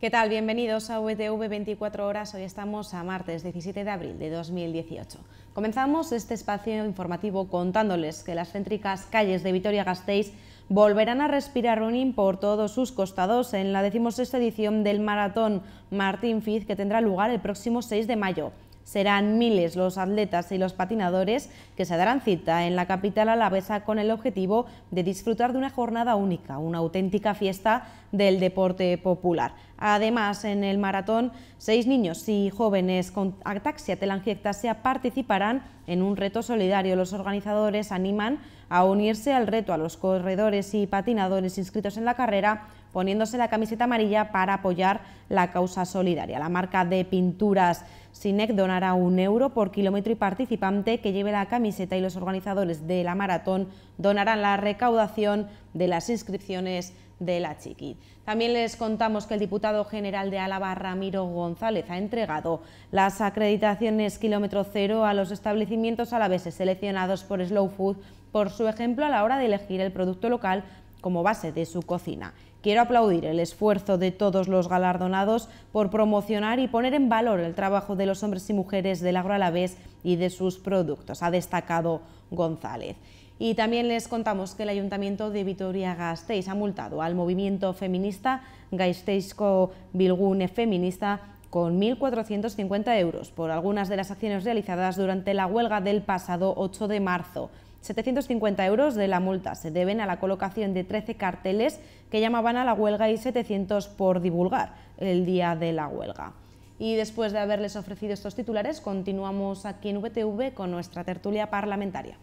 ¿Qué tal? Bienvenidos a VTV 24 horas. Hoy estamos a martes 17 de abril de 2018. Comenzamos este espacio informativo contándoles que las céntricas calles de Vitoria-Gasteiz volverán a respirar running por todos sus costados en la decimosexta edición del Maratón Martín Fiz que tendrá lugar el próximo 6 de mayo. Serán miles los atletas y los patinadores que se darán cita en la capital alavesa con el objetivo de disfrutar de una jornada única, una auténtica fiesta del deporte popular. Además, en el maratón, seis niños y jóvenes con ataxia telangiectasia participarán en un reto solidario. Los organizadores animan a unirse al reto a los corredores y patinadores inscritos en la carrera poniéndose la camiseta amarilla para apoyar la causa solidaria. La marca de pinturas Sinec donará un euro por kilómetro y participante que lleve la camiseta y los organizadores de la maratón donarán la recaudación de las inscripciones de la Chiqui. También les contamos que el diputado general de Álava, Ramiro González, ha entregado las acreditaciones kilómetro cero a los establecimientos alaveses seleccionados por Slow Food por su ejemplo a la hora de elegir el producto local como base de su cocina. Quiero aplaudir el esfuerzo de todos los galardonados por promocionar y poner en valor el trabajo de los hombres y mujeres del agroalavés y de sus productos, ha destacado González. Y también les contamos que el Ayuntamiento de Vitoria-Gasteiz ha multado al movimiento feminista Gasteizco Bilgune Feminista con 1.450 euros por algunas de las acciones realizadas durante la huelga del pasado 8 de marzo. 750 euros de la multa se deben a la colocación de 13 carteles que llamaban a la huelga y 700 por divulgar el día de la huelga. Y después de haberles ofrecido estos titulares, continuamos aquí en VTV con nuestra tertulia parlamentaria.